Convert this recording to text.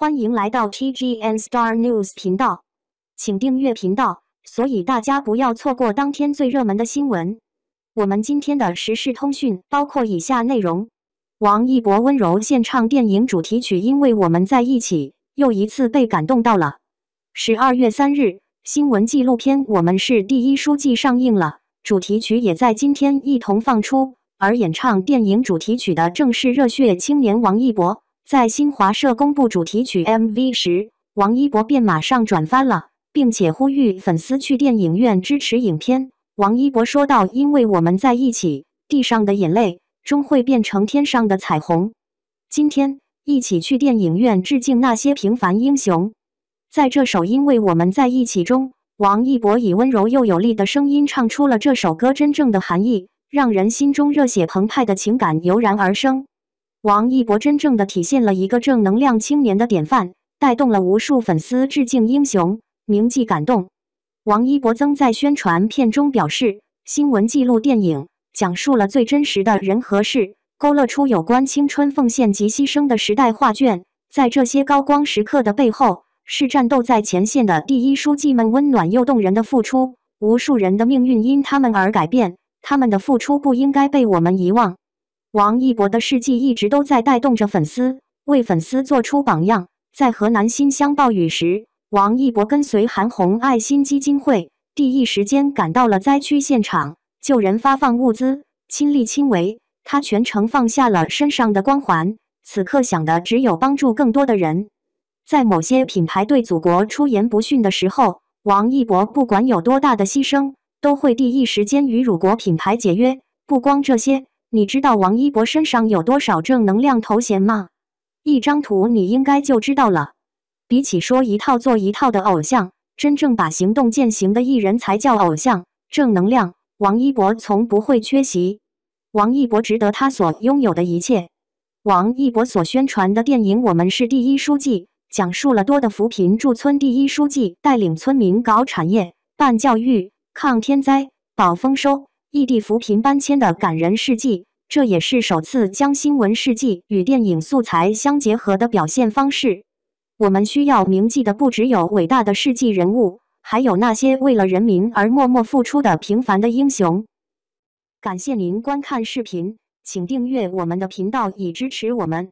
欢迎来到 TGN Star News 频道，请订阅频道，所以大家不要错过当天最热门的新闻。我们今天的时事通讯包括以下内容：王一博温柔献唱电影主题曲《因为我们在一起》，又一次被感动到了。十二月三日，新闻纪录片《我们是第一书记》上映了，主题曲也在今天一同放出，而演唱电影主题曲的正是热血青年王一博。在新华社公布主题曲 MV 时，王一博便马上转发了，并且呼吁粉丝去电影院支持影片。王一博说道：“因为我们在一起，地上的眼泪终会变成天上的彩虹。今天，一起去电影院致敬那些平凡英雄。”在这首《因为我们在一起》中，王一博以温柔又有力的声音唱出了这首歌真正的含义，让人心中热血澎湃的情感油然而生。王一博真正的体现了一个正能量青年的典范，带动了无数粉丝致敬英雄、铭记感动。王一博曾在宣传片中表示：“新闻记录电影讲述了最真实的人和事，勾勒出有关青春奉献及牺牲的时代画卷。在这些高光时刻的背后，是战斗在前线的第一书记们温暖又动人的付出。无数人的命运因他们而改变，他们的付出不应该被我们遗忘。”王一博的事迹一直都在带动着粉丝，为粉丝做出榜样。在河南新乡暴雨时，王一博跟随韩红爱心基金会，第一时间赶到了灾区现场，救人、发放物资，亲力亲为。他全程放下了身上的光环，此刻想的只有帮助更多的人。在某些品牌对祖国出言不逊的时候，王一博不管有多大的牺牲，都会第一时间与辱国品牌解约。不光这些。你知道王一博身上有多少正能量头衔吗？一张图你应该就知道了。比起说一套做一套的偶像，真正把行动践行的艺人才叫偶像正能量。王一博从不会缺席，王一博值得他所拥有的一切。王一博所宣传的电影《我们是第一书记》，讲述了多的扶贫驻村第一书记带领村民搞产业、办教育、抗天灾、保丰收。异地扶贫搬迁的感人事迹，这也是首次将新闻事迹与电影素材相结合的表现方式。我们需要铭记的不只有伟大的事迹人物，还有那些为了人民而默默付出的平凡的英雄。感谢您观看视频，请订阅我们的频道以支持我们。